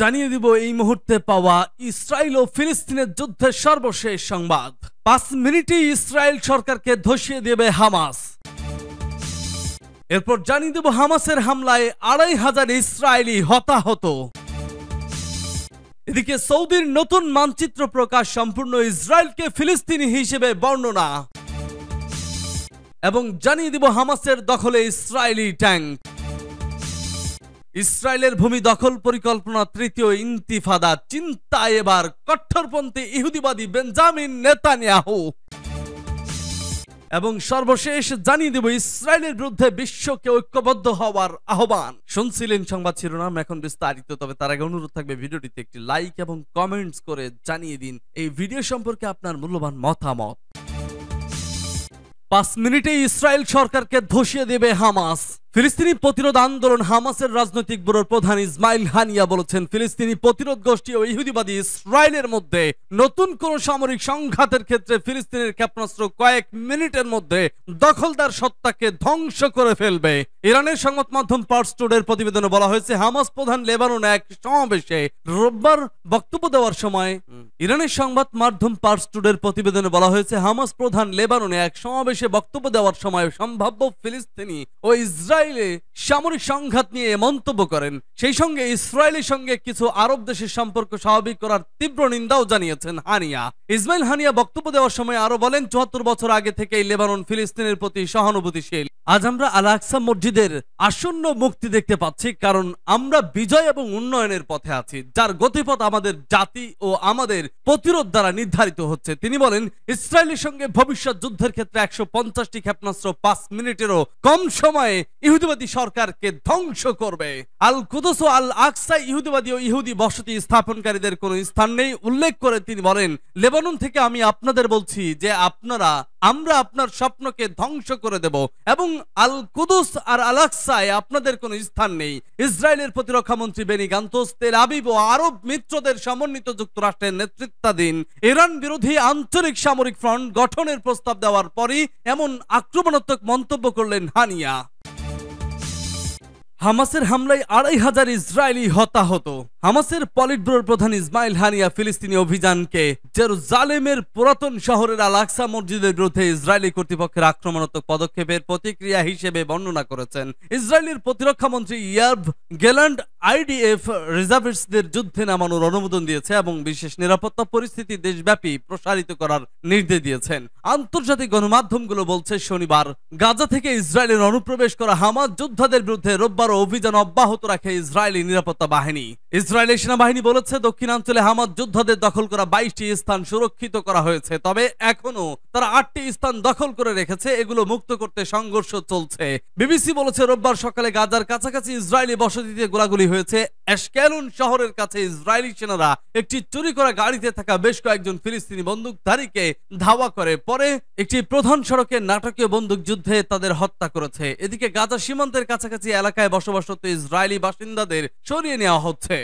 জানিয়ে দিব এই মুহূর্তে পাওয়া ইসরায়েল ও ফিলিস্তিনের যুদ্ধের সর্বশেষ সংবাদ পাঁচ মিনিটে ইসরায়েল সরকারকে ধসিয়ে দেবে হামাস এরপর জানিয়ে দেব হামাসের হামলায় আড়াই হাজার ইসরায়েলি হতাহত এদিকে সৌদির নতুন মানচিত্র প্রকাশ সম্পূর্ণ ইসরায়েলকে ফিলিস্তিনি হিসেবে বর্ণনা এবং জানিয়ে দিব হামাসের দখলে ইসরায়েলি ট্যাঙ্ক ইসরায়েলের ভূমি দখল পরিকল্পনা তৃতীয় ইন্তিফাদা চিন্তা এবার কট্টরপন্থী ইহুদিবাদী বেঞ্জামিন নেতানিয়াহু এবং সর্বশেষ জানিয়ে দেব ইসরায়েলের বিরুদ্ধে বিশ্বকে ঐক্যবদ্ধ হওয়ার আহ্বান শুনছিলেন সংবাদ শিরোনাম এখন বিস্তারিত তবে তার আগে অনুরোধ থাকবে ভিডিওটিতে একটি লাইক এবং কমেন্টস করে জানিয়ে দিন এই ভিডিও সম্পর্কে আপনার মূল্যবান মতামত পাঁচ মিনিটে ইসরায়েল সরকারকে ধসিয়ে দেবে হামাস ফিলিস্তিনি প্রতিরোধ আন্দোলন হামাসের রাজনৈতিক ব্যুরোর প্রধান ইসমাইল হানিয়া বলেছেন ফিলিস্তিনি প্রতিরোধ গোষ্ঠী ও ইহুদিবাদী ইসরায়েলের মধ্যে নতুন কোন সামরিক সংঘাতের ক্ষেত্রে ফিলিস্তিনের ক্ষেপণাস্ত্র কয়েক মিনিটের মধ্যে দখলদার সত্তাকে ধ্বংস করে ফেলবে ইরানের সংবাদ মাধ্যম পার্সটোডের প্রতিবেদনে বলা হয়েছে হামাস প্রধান লেবানন এক সমাবেশে রোববার বক্তব্য দেওয়ার সময় ইরানের সংবাদ মাধ্যম পার্সটোডের প্রতিবেদনে বলা হয়েছে হামাস প্রধান লেবাননে এক সমাবেশে বক্তব্য দেওয়ার সময় সম্ভাব্য ফিলিস্তিনি ও ইসরায়েল ইসরায়েলে সামরিক সংঘাত নিয়ে মন্তব্য করেন সেই সঙ্গে ইসরায়েলের সঙ্গে কিছু আরব দেশের সম্পর্ক স্বাভাবিক করার তীব্র নিন্দাও জানিয়েছেন হানিয়া ইসমাইল হানিয়া বক্তব্য দেওয়ার সময় আরো বলেন চুয়াত্তর বছর আগে থেকেই লেবানন ফিলিস্তিনের প্রতি সহানুভূতিশীল আজ আমরা আল আকসা মসজিদের আসন্ন মুক্তি দেখতে পাচ্ছি কারণ আমরা বিজয় এবং উন্নয়নের পথে আছি যার গতিপথ আমাদের জাতি ও আমাদের প্রতিরোধ দ্বারা নির্ধারিত হচ্ছে তিনি বলেন ইসরায়েলের সঙ্গে ভবিষ্যৎ যুদ্ধের ক্ষেত্রে একশো পঞ্চাশটি ক্ষেপণাস্ত্র পাঁচ মিনিটেরও কম সময়ে ইহুদিবাদী সরকারকে ধ্বংস করবে আল কুদস ও আল আকসা ইহুদিবাদী ও ইহুদি বসতি স্থাপনকারীদের কোনো স্থান নেই উল্লেখ করে তিনি বলেন লেবানন থেকে আমি আপনাদের বলছি যে আপনারা আমরা আপনার স্বপ্নকে ধ্বংস করে দেব এবং আল কুদুস আর আলাকসায় আপনাদের কোনো স্থান নেই ইসরায়েলের প্রতিরক্ষামন্ত্রী বেনি গান্তোস তেল আবিব ও আরব মিত্রদের সমন্বিত যুক্তরাষ্ট্রের নেতৃত্বাধীন ইরান বিরোধী আন্তরিক সামরিক ফ্রন্ট গঠনের প্রস্তাব দেওয়ার পরই এমন আক্রমণাত্মক মন্তব্য করলেন হানিয়া হামাসের হামলায় আড়াই হাজার ইসরায়েলি হতাহত হামাসের পলিটব্রোর প্রধান ইসমাইল হানিয়া ফিলিস্তিনি অভিযানকে জেরুজালেমের পুরাতন শহরের আলাকসা মসজিদের বিরুদ্ধে ইসরায়েলি কর্তৃপক্ষের আক্রমণাত্মক পদক্ষেপের প্রতিক্রিয়া হিসেবে বর্ণনা করেছেন ইসরায়েলের প্রতিরক্ষা মন্ত্রী ইয়ার্ভ গেল্যান্ড আইডিএফ রিজার্ভিস্টদের যুদ্ধে নামানোর অনুমোদন দিয়েছে এবং বিশেষ নিরাপত্তা পরিস্থিতি দেশব্যাপী প্রসারিত করার নির্দেশ দিয়েছেন আন্তর্জাতিক গণমাধ্যমগুলো বলছে শনিবার গাজা থেকে ইসরায়েলের অনুপ্রবেশ করা হামাজ যোদ্ধাদের বিরুদ্ধে রোববার অভিযান অব্যাহত রাখে ইসরায়েলি নিরাপত্তা বাহিনী ইসরায়েলি সেনাবাহিনী বলেছে দক্ষিণাঞ্চলে হামাজ যোদ্ধাদের দখল করা বাইশটি স্থান সুরক্ষিত করা হয়েছে তবে এখনও তারা আটটি স্থান দখল করে রেখেছে এগুলো মুক্ত করতে সংঘর্ষ চলছে বিবিসি বলেছে রোববার সকালে গাজার কাছাকাছি ইসরায়েলি বসতিতে গোলাগুলি হয়েছে অ্যাশক্যালুন শহরের কাছে ইসরায়েলি সেনারা একটি চুরি করা গাড়িতে থাকা বেশ কয়েকজন ফিলিস্তিনি বন্দুকধারীকে ধাওয়া করে পরে একটি প্রধান সড়কে নাটকীয় বন্দুক যুদ্ধে তাদের হত্যা করেছে এদিকে গাজা সীমান্তের কাছাকাছি এলাকায় বসবাসরত ইসরায়েলি বাসিন্দাদের সরিয়ে নেওয়া হচ্ছে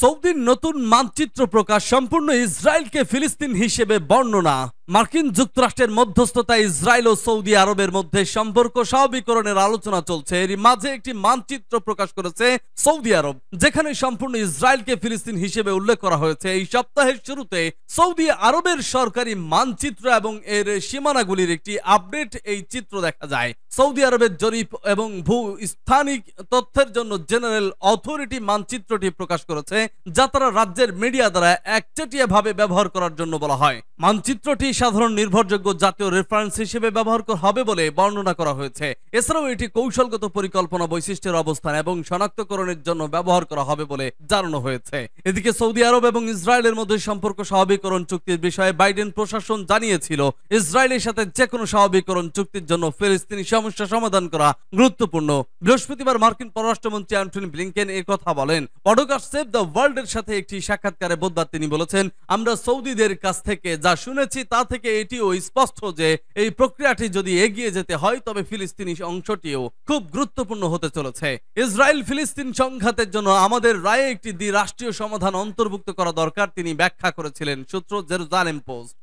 সৌদির নতুন মানচিত্র প্রকাশ সম্পূর্ণ ইসরায়েলকে ফিলিস্তিন হিসেবে বর্ণনা মার্কিন যুক্তরাষ্ট্রের মধ্যস্থতা ইসরায়েল ও সৌদি আরবের মধ্যে সম্পর্ক স্বাভাবিকরণের আলোচনা চলছে এর মাঝে একটি মানচিত্র প্রকাশ করেছে সৌদি আরব যেখানে সম্পূর্ণ ইসরায়েলকে ফিলিস্তিন হিসেবে উল্লেখ করা হয়েছে এই সপ্তাহের শুরুতে সৌদি আরবের সরকারি মানচিত্র এবং এর সীমানাগুলির একটি আপডেট এই চিত্র দেখা যায় সৌদি আরবের জরিপ এবং ভূ স্থানিক তথ্যের জন্য জেনারেল অথরিটি মানচিত্রটি প্রকাশ করেছে যা তারা রাজ্যের মিডিয়া দ্বারা ভাবে ব্যবহার করার জন্য বলা হয় মানচিত্রটি সাধারণ নির্ভরযোগ্য জাতীয় রেফারেন্স হিসেবে ব্যবহার হবে বলে বর্ণনা করা হয়েছে এছাড়াও এটি কৌশলগত পরিকল্পনা বৈশিষ্ট্যের অবস্থান এবং শনাক্তকরণের জন্য ব্যবহার করা হবে বলে জানানো হয়েছে এদিকে সৌদি আরব এবং ইসরায়েলের মধ্যে সম্পর্ক স্বাভাবিকরণ চুক্তির বিষয়ে বাইডেন প্রশাসন জানিয়েছিল ইসরায়েলের সাথে যে কোনো স্বাভাবিকরণ চুক্তির জন্য ফিলিস্তিনি সমস্যা সমাধান করা গুরুত্বপূর্ণ বৃহস্পতিবার মার্কিন পররাষ্ট্রমন্ত্রী অ্যান্টনি ব্লিংকেন এ কথা বলেন পডকাস্ট সেভ দ্য ওয়ার্ল্ডের সাথে একটি সাক্ষাৎকারে বোধবার তিনি বলেছেন আমরা সৌদিদের কাছ থেকে যা শুনেছি তা তা থেকে এটিও স্পষ্ট যে এই প্রক্রিয়াটি যদি এগিয়ে যেতে হয় তবে ফিলিস্তিনি অংশটিও খুব গুরুত্বপূর্ণ হতে চলেছে ইসরায়েল ফিলিস্তিন সংঘাতের জন্য আমাদের রায়ে একটি দ্বি রাষ্ট্রীয় সমাধান অন্তর্ভুক্ত করা দরকার তিনি ব্যাখ্যা করেছিলেন সূত্র জেরুজালেম পোস্ট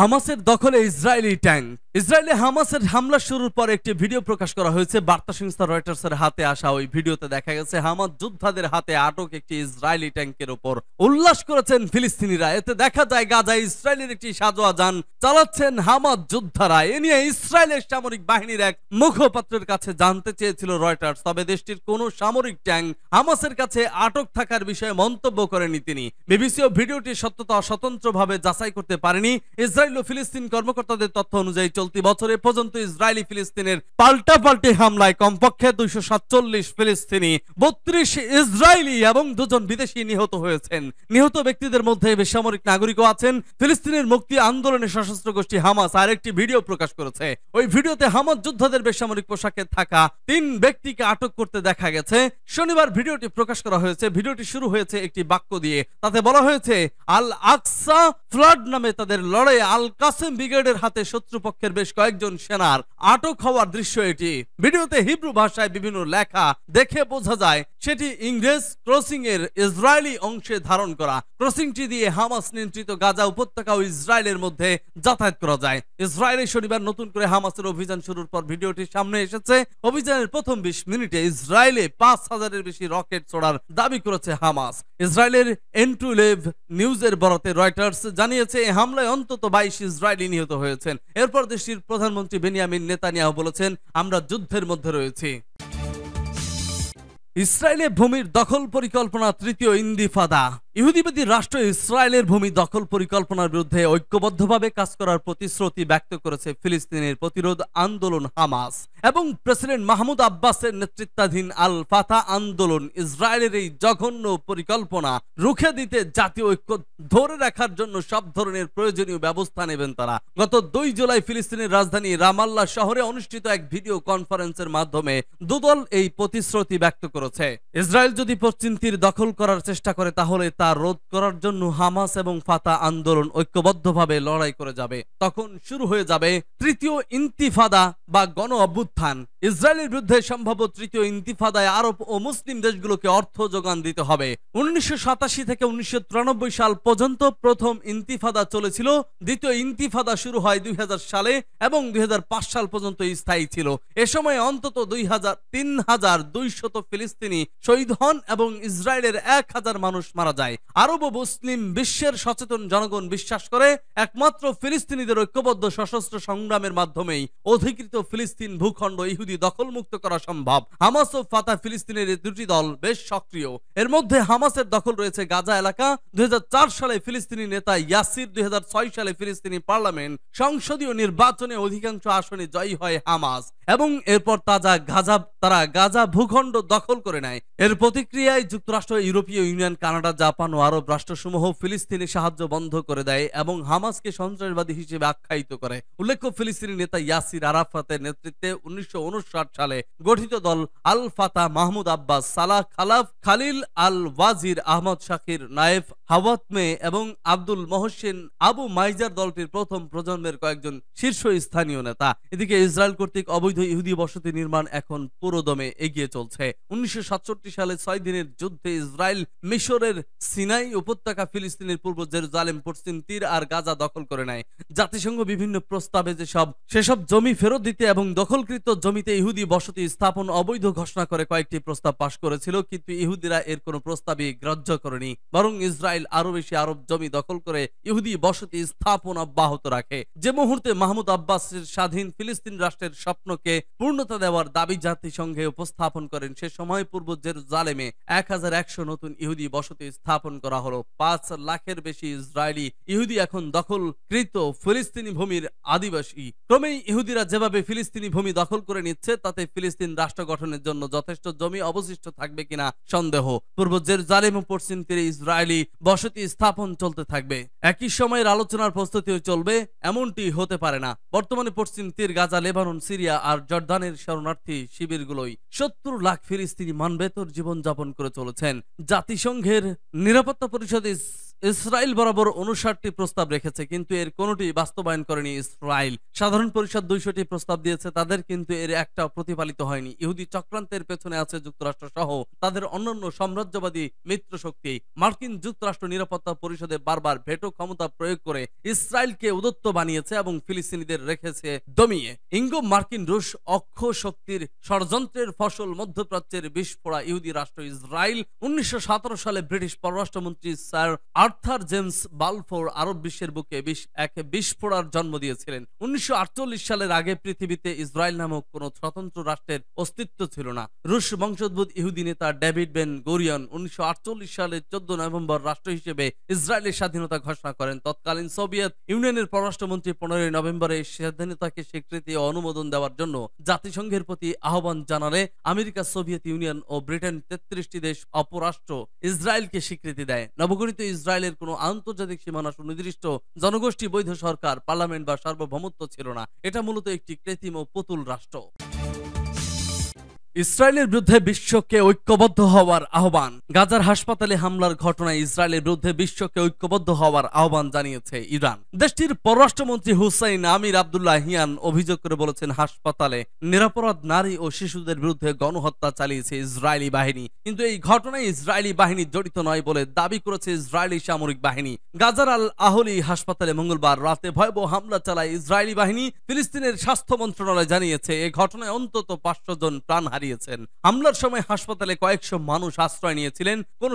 হামাসের দখলে ইসরায়েলি ট্যাঙ্ক ইসরায়েলে হামাসের হামলা শুরুর পর একটি ভিডিও প্রকাশ করা হয়েছে বার্তা সংস্থা রয়টার্সের হাতে আসা ওই ভিডিওতে দেখা গেছে হামাস যোদ্ধাদের হাতে আটক একটি ইসরায়েলি ট্যাঙ্কের ওপর উল্লাস করেছেন ফিলিস্তিনিরা এতে দেখা যায় গাজায় ইসরায়েলের একটি সাজোয়া যান চালাচ্ছেন হামাদ যোদ্ধারা এ নিয়ে ইসরায়েলের সামরিক বাহিনীর এক মুখপাত্রের কাছে জানতে চেয়েছিল রয়টার্স তবে দেশটির কোনো সামরিক ট্যাঙ্ক হামাসের কাছে আটক থাকার বিষয়ে মন্তব্য করেনি তিনি বিবিসি ও ভিডিওটির সত্যতা স্বতন্ত্রভাবে যাচাই করতে পারেনি ইসরায়েল ও ফিলিস্তিন কর্মকর্তাদের তথ্য অনুযায়ী চলতি বছরে পর্যন্ত ইসরায়েলি ফিলিস্তিনের পাল্টা পাল্টি হামলায় কমপক্ষে দুইশো সাতচল্লিশ ফিলিস্তিনি বত্রিশ ইসরায়েলি এবং দুজন বিদেশি নিহত হয়েছেন নিহত ব্যক্তিদের মধ্যে বেসামরিক নাগরিকও আছেন ফিলিস্তিনের মুক্তি আন্দোলনে সশস্ত্র গোষ্ঠী হামাস আরেকটি ভিডিও প্রকাশ করেছে ওই ভিডিওতে হামাস যোদ্ধাদের বেসামরিক পোশাকে থাকা তিন ব্যক্তিকে আটক করতে দেখা গেছে শনিবার ভিডিওটি প্রকাশ করা হয়েছে ভিডিওটি শুরু হয়েছে একটি বাক্য দিয়ে তাতে বলা হয়েছে আল আকসা ফ্লাড নামে তাদের লড়াই আল কাসেম ব্রিগেডের হাতে শত্রুপক্ষের ইসরায়েলের বেশ কয়েকজন সেনার আটক হওয়ার দৃশ্য এটি ভিডিওতে হিব্রু ভাষায় বিভিন্ন লেখা দেখে বোঝা যায় সেটি ইংরেজ ক্রসিং এর ইসরায়েলি অংশে ধারণ করা ক্রসিংটি দিয়ে হামাস নিয়ন্ত্রিত গাজা উপত্যকা ও ইসরায়েলের মধ্যে যাতায়াত করা যায় ইসরায়েলে শনিবার নতুন করে হামাসের অভিযান শুরুর পর ভিডিওটি সামনে এসেছে অভিযানের প্রথম বিশ মিনিটে ইসরায়েলে পাঁচ হাজারের বেশি রকেট ছোড়ার দাবি করেছে হামাস ইসরায়েলের এন্টুলেভ নিউজের বরাতে রয়টার্স জানিয়েছে এই হামলায় অন্তত বাইশ ইসরায়েলি নিহত হয়েছেন এরপর দেশটির প্রধানমন্ত্রী বেনিয়ামিন নেতানিয়াহ বলেছেন আমরা যুদ্ধের মধ্যে রয়েছি ইসরায়েলের ভূমির দখল পরিকল্পনা তৃতীয় ইন্দিফাদা ইহুদিবাদী রাষ্ট্র ইসরায়েলের ভূমি দখল পরিকল্পনার বিরুদ্ধে ঐক্যবদ্ধভাবে কাজ করার প্রতিশ্রুতি ব্যক্ত করেছে ফিলিস্তিনের প্রতিরোধ আন্দোলন হামাস এবং প্রেসিডেন্ট মাহমুদ আব্বাসের নেতৃত্বাধীন আল ফাতা আন্দোলন ইসরায়েলের এই জঘন্য পরিকল্পনা রুখে দিতে জাতীয় ঐক্য ধরে রাখার জন্য সব ধরনের প্রয়োজনীয় ব্যবস্থা নেবেন তারা গত দুই জুলাই ফিলিস্তিনের রাজধানী রামাল্লা শহরে অনুষ্ঠিত এক ভিডিও কনফারেন্সের মাধ্যমে দুদল এই প্রতিশ্রুতি ব্যক্ত করেছে ইসরায়েল যদি পশ্চিমতির দখল করার চেষ্টা করে তাহলে তা তা রোধ করার জন্য হামাস এবং ফাতা আন্দোলন ঐক্যবদ্ধভাবে লড়াই করে যাবে তখন শুরু হয়ে যাবে তৃতীয় ইন্তিফাদা বা গণ অভ্যুত্থান ইসরায়েলের বিরুদ্ধে সম্ভাব্য তৃতীয় ইন্তিফাদায় আরব ও মুসলিম দেশগুলোকে অর্থ যোগান দিতে হবে উনিশশো থেকে উনিশশো সাল পর্যন্ত প্রথম ইন্তিফাদা চলেছিল দ্বিতীয় ইন্তিফাদা শুরু হয় দুই সালে এবং দুই সাল পর্যন্ত স্থায়ী ছিল এ সময় অন্তত দুই হাজার তিন হাজার দুইশত ফিলিস্তিনি শহীদ হন এবং ইসরায়েলের এক হাজার মানুষ মারা যায় আরব ও মুসলিম বিশ্বের সচেতন জনগণ বিশ্বাস করে একমাত্র ফিলিস্তিনিদের ঐক্যবদ্ধ সশস্ত্র সংগ্রামের মাধ্যমেই অধিকৃত ফিলিস্তিন ভূখণ্ড ইহুদি দখলমুক্ত করা সম্ভব হামাস ও ফাতা ফিলিস্তিনের দুটি দল বেশ সক্রিয় এর মধ্যে হামাসের দখল রয়েছে গাজা এলাকা দুই সালে ফিলিস্তিনি নেতা ইয়াসির দুই সালে ফিলিস্তিনি পার্লামেন্ট সংসদীয় নির্বাচনে অধিকাংশ আসনে জয়ী হয় হামাস এবং এরপর তাজা গাজা তারা গাজা ভূখণ্ড দখল করে নেয় এর প্রতিক্রিয়ায় যুক্তরাষ্ট্র ইউরোপীয় ইউনিয়ন কানাডা জাপান ও আরব রাষ্ট্রসমূহ ফিলিস্তিনি সাহায্য বন্ধ করে দেয় এবং হামাসকে সন্ত্রাসবাদী হিসেবে আখ্যায়িত করে উল্লেখ্য ফিলিস্তিনি নেতা ইয়াসির আরাফাতের নেতৃত্বে উনিশশো সালে গঠিত দল Al Fatah Mahmoud Abbas Salah Khalaf Khalil al Wazir Ahmad Shakir Nayef Hawatmeh এবং আব্দুল মহসিন আবু মাইজার দলটির প্রথম প্রজন্মের কয়েকজন শীর্ষ স্থানীয় নেতা এদিকে ইসরায়েল কর্তৃক অবৈধ অবৈধ ইহুদি বসতি নির্মাণ এখন পুরোদমে এগিয়ে চলছে উনিশশো সালে ছয় দিনের যুদ্ধে ইসরায়েল মিশরের সিনাই উপত্যকা ফিলিস্তিনের পূর্ব জেরুজালেম পশ্চিম তীর আর গাজা দখল করে নেয় জাতিসংঘ বিভিন্ন প্রস্তাবে যে সব সেসব জমি ফেরত দিতে এবং দখলকৃত জমিতে ইহুদি বসতি স্থাপন অবৈধ ঘোষণা করে কয়েকটি প্রস্তাব পাশ করেছিল কিন্তু ইহুদিরা এর কোনো প্রস্তাবই গ্রাহ্য করেনি বরং ইসরায়েল আরো বেশি আরব জমি দখল করে ইহুদি বসতি স্থাপন অব্যাহত রাখে যে মুহূর্তে মাহমুদ আব্বাসের স্বাধীন ফিলিস্তিন রাষ্ট্রের স্বপ্নকে থেকে পূর্ণতা দেওয়ার দাবি জাতিসংঘে উপস্থাপন করেন সে সময় পূর্ব জেরুজালেমে এক হাজার একশো নতুন ইহুদি বসতি স্থাপন করা হলো পাঁচ লাখের বেশি ইসরায়েলি ইহুদি এখন দখল কৃত ফিলিস্তিনি ভূমির আদিবাসী ক্রমেই ইহুদিরা যেভাবে ফিলিস্তিনি ভূমি দখল করে নিচ্ছে তাতে ফিলিস্তিন রাষ্ট্র গঠনের জন্য যথেষ্ট জমি অবশিষ্ট থাকবে কিনা সন্দেহ পূর্ব জেরুজালেম ও পশ্চিম তীরে ইসরায়েলি বসতি স্থাপন চলতে থাকবে একই সময়ের আলোচনার প্রস্তুতিও চলবে এমনটি হতে পারে না বর্তমানে পশ্চিম তীর গাজা লেবানন সিরিয়া আর আর জর্দানের শরণার্থী শিবিরগুলোই সত্তর লাখ ফিলিস্তিনি মানবেতর জীবন যাপন করে চলেছেন জাতিসংঘের নিরাপত্তা পরিষদের ইসরায়েল বরাবর উনষাটটি প্রস্তাব রেখেছে কিন্তু এর কোনোটি বাস্তবায়ন করেনি ইসরায়েল সাধারণ পরিষদ দুইশোটি প্রস্তাব দিয়েছে তাদের কিন্তু এর একটা প্রতিপালিত হয়নি ইহুদি চক্রান্তের পেছনে আছে যুক্তরাষ্ট্র সহ তাদের অন্যান্য সাম্রাজ্যবাদী মিত্র শক্তি মার্কিন যুক্তরাষ্ট্র নিরাপত্তা পরিষদে বারবার ভেটো ক্ষমতা প্রয়োগ করে ইসরায়েলকে উদত্ত বানিয়েছে এবং ফিলিস্তিনিদের রেখেছে দমিয়ে ইঙ্গো মার্কিন রুশ অক্ষ শক্তির ষড়যন্ত্রের ফসল মধ্যপ্রাচ্যের বিস্ফোড়া ইহুদি রাষ্ট্র ইসরায়েল উনিশশো সালে ব্রিটিশ পররাষ্ট্রমন্ত্রী স্যার আর্থার জেমস বালফোর আরব বিশ্বের বুকে এক বিস্ফোরার জন্ম দিয়েছিলেন উনিশশো সালের আগে পৃথিবীতে ইসরায়েল নামক কোন স্বতন্ত্র রাষ্ট্রের অস্তিত্ব ছিল না রুশ বংশোদ্ভূত ইহুদি নেতা ডেভিড বেন গোরিয়ন উনিশশো সালের চোদ্দ নভেম্বর রাষ্ট্র হিসেবে ইসরায়েলের স্বাধীনতা ঘোষণা করেন তৎকালীন সোভিয়েত ইউনিয়নের পররাষ্ট্রমন্ত্রী পনেরোই নভেম্বরে স্বাধীনতাকে স্বীকৃতি ও অনুমোদন দেওয়ার জন্য জাতিসংঘের প্রতি আহ্বান জানালে আমেরিকা সোভিয়েত ইউনিয়ন ও ব্রিটেন তেত্রিশটি দেশ অপরাষ্ট্র ইসরায়েলকে স্বীকৃতি দেয় নবগঠিত ইসরায়েল ইসরায়েলের কোনো আন্তর্জাতিক সীমানা সুনির্দিষ্ট জনগোষ্ঠী বৈধ সরকার পার্লামেন্ট বা সার্বভৌমত্ব ছিল না এটা মূলত একটি কৃত্রিম ও পুতুল রাষ্ট্র ইসরায়েলের বিরুদ্ধে বিশ্বকে ঐক্যবদ্ধ হওয়ার আহ্বান গাজার হাসপাতালে হামলার ঘটনায় ইসরায়েলের বিরুদ্ধে বিশ্বকে ঐক্যবদ্ধ হওয়ার আহ্বান জানিয়েছে ইরান দেশটির পররাষ্ট্রমন্ত্রী হুসাইন আমির আবদুল্লাহ হিয়ান অভিযোগ করে বলেছেন হাসপাতালে নিরাপরাধ নারী ও শিশুদের বিরুদ্ধে গণহত্যা চালিয়েছে ইসরায়েলি বাহিনী কিন্তু এই ঘটনায় ইসরায়েলি বাহিনী জড়িত নয় বলে দাবি করেছে ইসরায়েলি সামরিক বাহিনী গাজার আল আহলি হাসপাতালে মঙ্গলবার রাতে ভয়াবহ হামলা চালায় ইসরায়েলি বাহিনী ফিলিস্তিনের স্বাস্থ্য মন্ত্রণালয় জানিয়েছে এ ঘটনায় অন্তত পাঁচশো জন প্রাণ হারিয়ে দিয়েছেন হামলার সময় হাসপাতালে কয়েকশো মানুষ আশ্রয় নিয়েছিলেন কোনো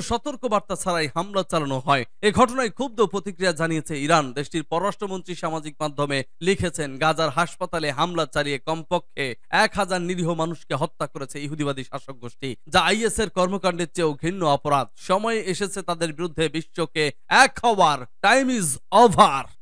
বার্তা ছাড়াই হামলা চালানো হয় এ ঘটনায় ক্ষুব্ধ প্রতিক্রিয়া জানিয়েছে ইরান দেশটির পররাষ্ট্রমন্ত্রী সামাজিক মাধ্যমে লিখেছেন গাজার হাসপাতালে হামলা চালিয়ে কমপক্ষে এক হাজার নিরীহ মানুষকে হত্যা করেছে ইহুদিবাদী শাসক গোষ্ঠী যা আইএস এর কর্মকাণ্ডের চেয়েও ঘৃণ্য অপরাধ সময় এসেছে তাদের বিরুদ্ধে বিশ্বকে এক হওয়ার টাইম ইজ ওভার